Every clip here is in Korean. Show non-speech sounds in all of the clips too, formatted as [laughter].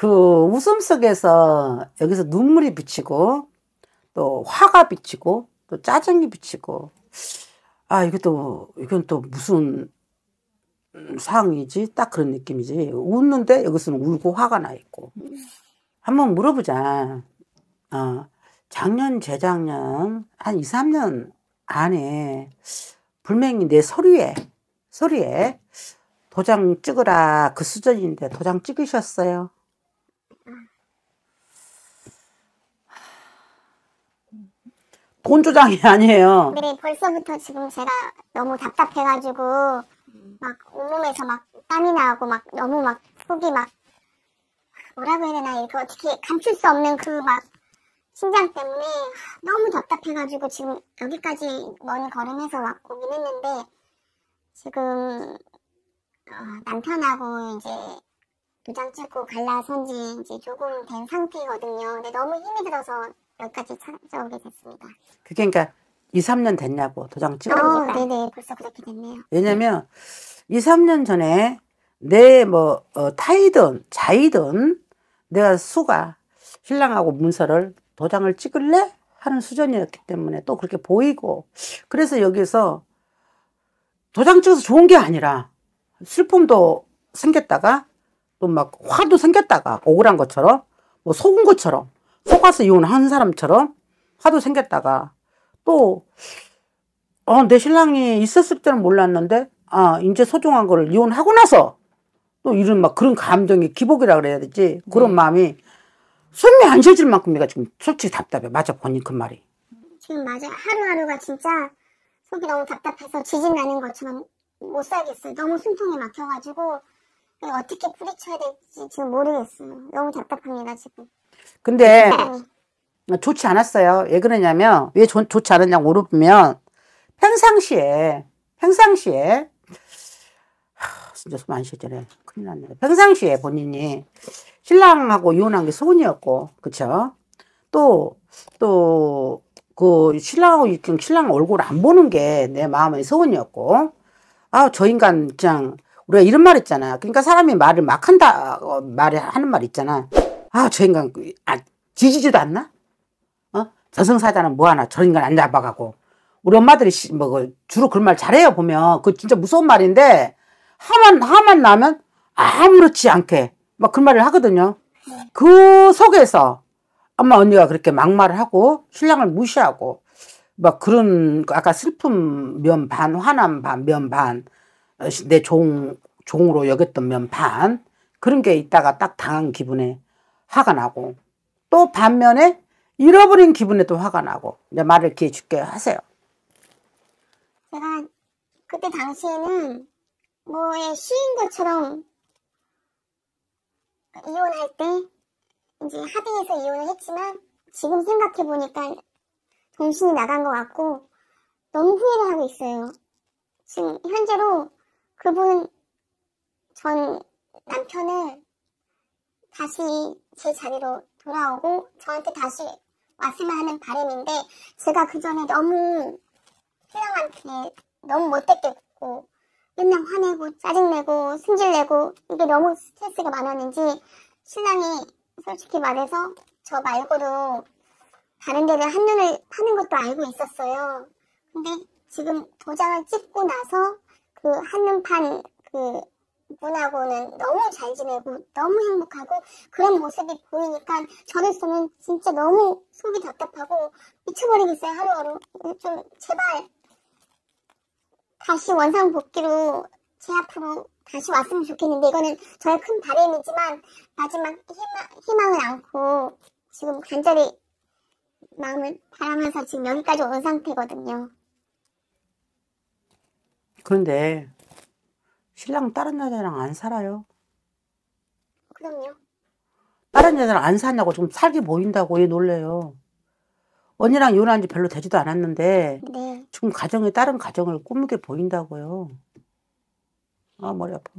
그 웃음 속에서 여기서 눈물이 비치고 또 화가 비치고 또 짜증이 비치고 아 이것도 이건 또 무슨 상황이지 딱 그런 느낌이지 웃는데 여기서는 울고 화가 나 있고 한번 물어보자 어, 작년 재작년 한 2, 3년 안에 불맹이내 서류에 서류에 도장 찍으라 그 수준인데 도장 찍으셨어요 돈 조장이 [laughs] 아니에요. 네, 벌써부터 지금 제가 너무 답답해가지고 막 온몸에서 막 땀이 나고 막 너무 막 속이 막 뭐라고 해야 되나 이렇게 어떻게 감출 수 없는 그막 심장 때문에 너무 답답해가지고 지금 여기까지 먼 걸음에서 막고긴 했는데 지금 어, 남편하고 이제 도장 찍고 갈라선 지 이제 조금 된 상태거든요. 근데 너무 힘이 들어서 여기까지 찾아오게 됐습니다. 그게 그러니까 2, 3년 됐냐고 도장 찍어. 어, 네네 벌써 그렇게 됐네요. 왜냐면 네. 2, 3년 전에 내뭐 어, 타이든 자이든 내가 수가 신랑하고 문서를 도장을 찍을래 하는 수준이었기 때문에 또 그렇게 보이고 그래서 여기서 도장 찍어서 좋은 게 아니라 슬픔도 생겼다가 또 막 화도 생겼다가 억울한 것처럼 뭐 속은 것처럼 속아서 이혼한 사람처럼 화도 생겼다가 또, 어, 내 신랑이 있었을 때는 몰랐는데, 아, 이제 소중한 거를 이혼하고 나서 또 이런 막 그런 감정이 기복이라 그래야 되지. 그런 네. 마음이 숨이 안 쉬어질 만큼 내가 지금 솔직히 답답해. 맞아, 본인 그 말이. 지금 맞아. 하루하루가 진짜 속이 너무 답답해서 지진 나는 것처럼 못 살겠어요. 너무 숨통이 막혀가지고 어떻게 뿌리쳐야 될지 지금 모르겠어요. 너무 답답합니다, 지금. 근데 네. 좋지 않았어요. 왜 그러냐면 왜 조, 좋지 않았냐고 물어보면 평상시에 평상시에 진짜 숨 안쉬잖아 큰일 났네. 평상시에 본인이 신랑하고 이혼한 게 소원이었고 그쵸? 또또 그 신랑하고 이렇게 신랑 얼굴 안 보는 게 내 마음의 소원이었고 아저 인간 그냥 우리가 이런 말있잖아 그러니까 사람이 말을 막 한다 어, 말을 하는 말 있잖아. 아, 저 인간, 그, 아, 지지지도 않나? 어? 저승사자는 뭐하나 저 인간 안 잡아가고. 우리 엄마들이 뭐 그, 주로 그런 말 잘해요 보면 그 진짜 무서운 말인데 하만 하만 나면 아무렇지 않게 막 그런 말을 하거든요. 그 속에서 엄마 언니가 그렇게 막말을 하고 신랑을 무시하고 막 그런 아까 슬픔 면 반화난 반 면 반 내종 어, 종으로 여겼던 면 반 그런 게 있다가 딱 당한 기분에 화가 나고 또 반면에 잃어버린 기분에도 화가 나고 이제 말을 귀에 죽게 하세요. 제가 그때 당시에는 뭐에쉬인것처럼 이혼할 때 이제 하대에서 이혼을 했지만 지금 생각해보니까 정신이 나간 것 같고 너무 후회를 하고 있어요. 지금 현재로 그분 전 남편을 다시 제 자리로 돌아오고 저한테 다시 왔으면 하는 바람인데 제가 그 전에 너무 신랑한테 너무 못됐겠고 맨날 화내고 짜증내고 승질내고 이게 너무 스트레스가 많았는지 신랑이 솔직히 말해서 저 말고도 다른 데를 한눈을 파는 것도 알고 있었어요. 근데 지금 도장을 찍고 나서 그 한눈 판그 분하고는 너무 잘 지내고 너무 행복하고 그런 모습이 보이니까 저로서는 진짜 너무 속이 답답하고 미쳐버리겠어요 하루하루 음, 좀 제발 다시 원상복귀로 제 앞으로 다시 왔으면 좋겠는데 이거는 저의 큰 바람이지만 마지막 희망, 을 안고 지금 간절히 마음을 바라면서 지금 여기까지 온 상태거든요. 그런데 신랑 다른 여자랑 안 살아요. 그럼요. 다른 여자랑 안 산다고 좀 살게 보인다고 얘 놀래요. 언니랑 이혼한 지 별로 되지도 않았는데 네. 지금 가정이 다른 가정을 꾸미게 보인다고요. 아 머리 아파.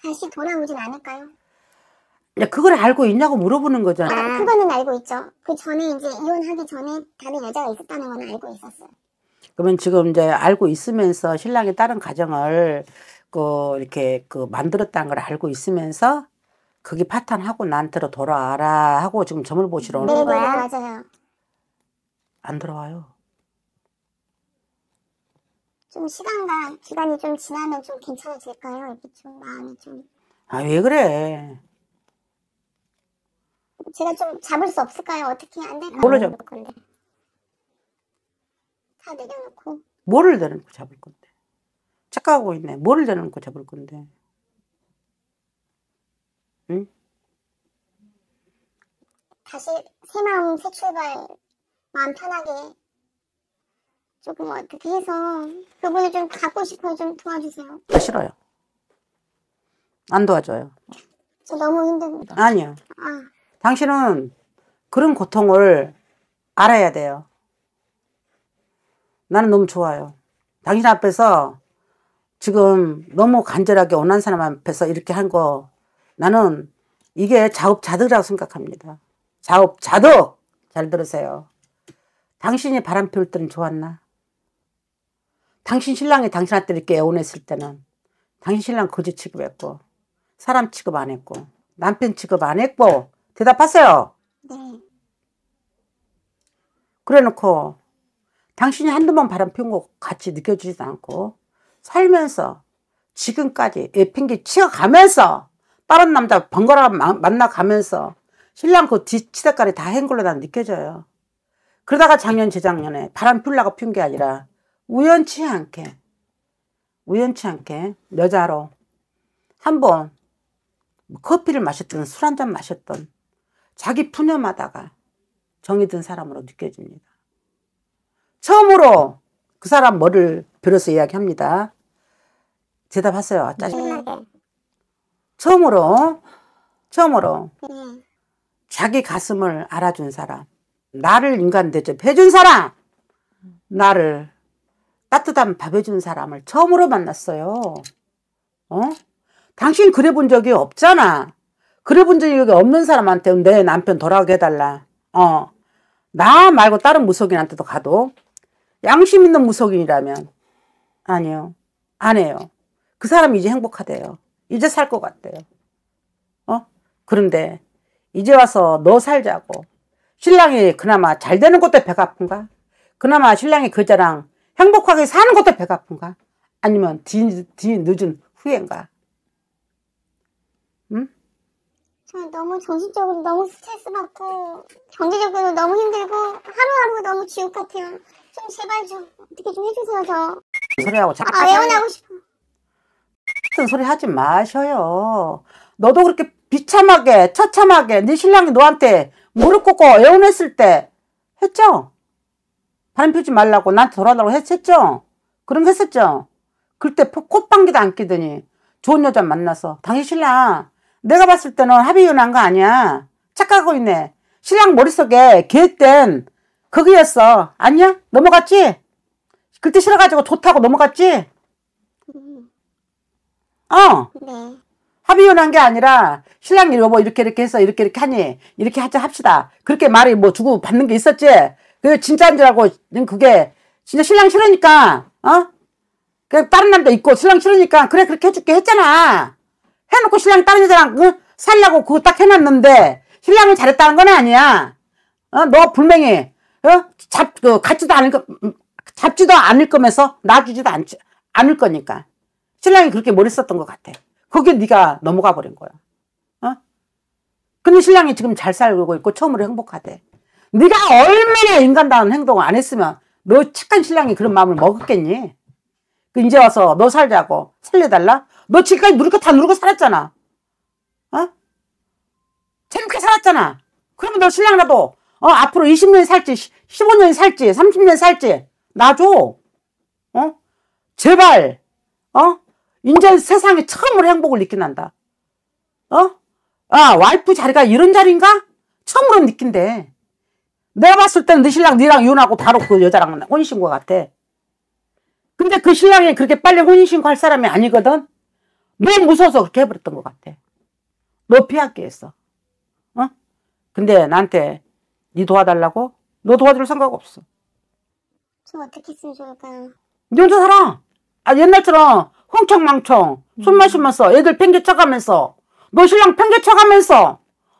다시 돌아오진 않을까요? 야, 그걸 알고 있냐고 물어보는 거잖아. 아, 그거는 알고 있죠. 그 전에 이제 이혼하기 전에 다른 여자가 있었다는 건 알고 있었어요. 그러면 지금 이제 알고 있으면서 신랑이 다른 가정을 그 이렇게 그 만들었다는 걸 알고 있으면서 그게 파탄하고 나한테로 돌아와라 하고 지금 점을 보시러 오는 네, 거예요. 네, 맞아요. 안 들어와요. 좀 시간과 기간이 좀 지나면 좀 괜찮아질까요? 이게 좀 마음이 좀. 아, 왜 그래? 제가 좀 잡을 수 없을까요? 어떻게 안 될까요? 뭘 잡을 건데? 다 내려놓고. 뭐를 내려놓고 잡을 건데? 착각하고 있네. 뭐를 내놓고 잡을 건데. 응? 다시 새 마음 새 출발 마음 편하게 조금 어떻게 해서 그분을 좀 갖고 싶어요. 좀 도와주세요. 아, 싫어요. 안 도와줘요. 저 너무 힘듭니다. 아니요. 아. 당신은 그런 고통을 알아야 돼요. 나는 너무 좋아요. 당신 앞에서 지금 너무 간절하게 원한 사람 앞에서 이렇게 한 거 나는 이게 자업자득이라고 생각합니다. 자업자득! 잘 들으세요. 당신이 바람 피울 때는 좋았나? 당신 신랑이 당신한테 이렇게 애원했을 때는 당신 신랑 거지 취급했고 사람 취급 안 했고 남편 취급 안 했고 대답하세요. 네. 그래놓고 당신이 한두 번 바람 피운 거 같이 느껴지지도 않고 살면서 지금까지 애팽기 치어가면서 다른 남자 번갈아 만나가면서 신랑 그 뒤치다까지 다한 걸로 난 느껴져요. 그러다가 작년 재작년에 바람 필라고 핀게 아니라 우연치 않게 우연치 않게 여자로 한번 커피를 마셨던 술 한잔 마셨던 자기 푸념하다가 정이 든 사람으로 느껴집니다. 처음으로 그 사람 머리를 빌어서 이야기합니다. 대답하세요. 짜증나게. 처음으로 처음으로 네. 자기 가슴을 알아준 사람 나를 인간 대접해준 사람 나를 따뜻한 밥 해준 사람을 처음으로 만났어요. 어? 당신 그래 본 적이 없잖아. 그래 본 적이 없는 사람한테 내 남편 돌아오게 해달라. 어. 나 말고 다른 무속인한테도 가도 양심 있는 무속인이라면 아니요. 안 해요. 그 사람이 이제 행복하대요. 이제 살 것 같대요. 어? 그런데 이제 와서 너 살자고. 신랑이 그나마 잘 되는 것도 배가 아픈가? 그나마 신랑이 그자랑 행복하게 사는 것도 배가 아픈가? 아니면 뒤, 뒤 늦은 후회인가? 응? 저 너무 정신적으로 너무 스트레스 받고 경제적으로 너무 힘들고 하루하루 너무 지옥 같아요. 좀 제발 좀 어떻게 좀 해주세요 저. 소리하고 자꾸 아, 애원하고 싶어. 같은 소리 하지 마셔요. 너도 그렇게 비참하게 처참하게 네 신랑이 너한테 무릎 꿇고 애원했을 때 했죠? 바람 피우지 말라고 나한테 돌아달라고 했죠? 그런 거 했었죠? 그때 콧방귀도 안 끼더니 좋은 여자 만나서 당신 신랑 내가 봤을 때는 합의 이혼한 거 아니야. 착각하고 있네. 신랑 머릿속에 계획된 그였어 아니야? 넘어갔지? 그때 싫어가지고 좋다고 넘어갔지? 어. 네. 합의혼한 게 아니라 신랑이 여보 뭐 이렇게 이렇게 해서 이렇게 이렇게 하니 이렇게 하자 합시다. 그렇게 말이 뭐 주고 받는 게 있었지. 그 진짜인 줄 알고 그게 진짜 신랑 싫으니까 어? 그냥 다른 남자 있고 신랑 싫으니까 그래 그렇게 해줄게 했잖아. 해놓고 신랑 다른 여자랑 그 살라고 그거 딱 해놨는데 신랑을 잘했다는 건 아니야. 어? 너 분명히 어? 잡, 그, 같지도 않은, 음, 잡지도 않을 거면서 놔주지도 않, 않을 거니까. 신랑이 그렇게 뭘 했었던 것 같아. 거기에 네가 넘어가 버린 거야. 어? 근데 신랑이 지금 잘 살고 있고 처음으로 행복하대. 네가 얼마나 인간다운 행동을 안 했으면 너 착한 신랑이 그런 마음을 먹었겠니? 그 이제 와서 너 살자고 살려달라? 너 지금까지 누릴 거다 누르고 살았잖아. 어? 재밌게 살았잖아. 그러면 너 신랑이라도 어, 앞으로 20년 살지 15년 살지 30년 살지 놔줘. 어? 제발. 어? 이제 세상에 처음으로 행복을 느낀단다. 어? 아, 와이프 자리가 이런 자리인가? 처음으로 느낀대. 내가 봤을 때는 네 신랑 니랑 이혼하고 바로 그 여자랑 혼인신고 같아. 근데 그 신랑이 그렇게 빨리 혼인신고 할 사람이 아니거든? 너무 서워서 그렇게 해버렸던 것 같아. 너 피할게 했어. 어? 근데 나한테 니 도와달라고? 너 도와줄 생각 없어. 좀 어떻게 했으면 좋을까요? 니 혼자 살아. 아 옛날처럼 흥청망청 손만 쉬면서 애들 팽개쳐가면서 너 신랑 팽개쳐가면서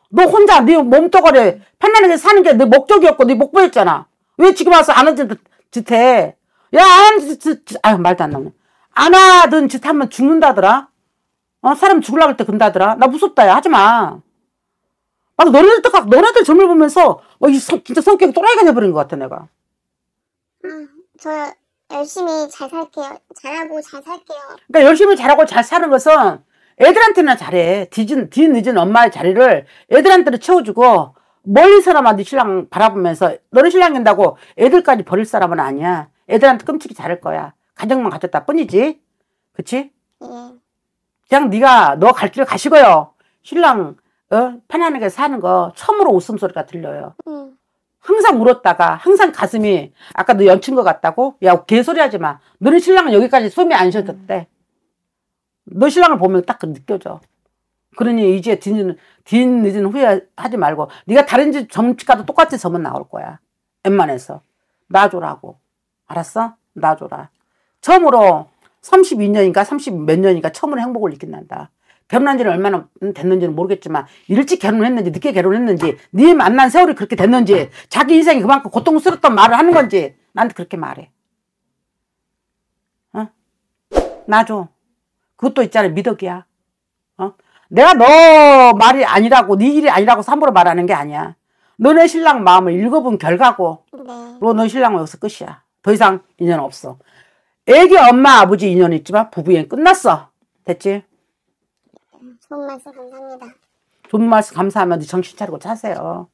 너 혼자 네 몸뚱아리 편안하게 사는 게 내 목적이었고 네 목표였잖아. 왜 지금 와서 안 하던 짓해? 야, 안 짓, 짓, 아유, 말도 안 나오네. 안 하던 짓 하면 죽는다더라. 어, 사람 죽으려고 할때 근다더라. 나 무섭다, 야, 하지 마. 막 너네들, 너네들 점을 보면서, 어, 이, 성, 진짜 성격이 또라이가 돼버린 것 같아, 내가. 저 열심히 잘 살게요. 잘하고 잘 살게요. 그러니까 열심히 잘하고 잘 사는 것은 애들한테나 잘해. 뒤진, 뒤늦은 엄마의 자리를 애들한테는 채워주고 멀리 사람만 네 신랑 바라보면서 너는 신랑인다고 애들까지 버릴 사람은 아니야. 애들한테 끔찍이 잘할 거야. 가정만 가졌다 뿐이지. 그치? 예. 그냥 네가 너 갈 길 가시고요. 신랑 어? 편안하게 사는 거 처음으로 웃음소리가 들려요. 음. 항상 울었다가 항상 가슴이 아까 너 연친 것 같다고? 야 개소리 하지 마. 너는 신랑은 여기까지 숨이 안 쉬었대. 너 신랑을 보면 딱 그 느껴져. 그러니 이제 뒤늦은, 뒤늦은 후회하지 말고 네가 다른 집 점집 가도 똑같이 점은 나올 거야. 웬만해서. 놔줘라고. 알았어? 놔줘라. 처음으로 32년인가 30 몇 년인가 처음으로 행복을 느낀단다. 결혼한 지는 얼마나 됐는지는 모르겠지만 일찍 결혼했는지 늦게 결혼했는지 네 만난 세월이 그렇게 됐는지 자기 인생이 그만큼 고통스럽던 말을 하는 건지 나한테 그렇게 말해. 어? 나줘. 그것도 있잖아 미덕이야. 어? 내가 너 말이 아니라고 네 일이 아니라고 함부로 말하는 게 아니야. 너네 신랑 마음을 읽어본 결과고 네. 너네 신랑은 여기서 끝이야. 더 이상 인연 없어. 애기 엄마 아버지 인연 있지만 부부縁 끝났어. 됐지? 좋은 말씀 감사합니다. 좋은 말씀 감사하면 정신 차리고 자세요.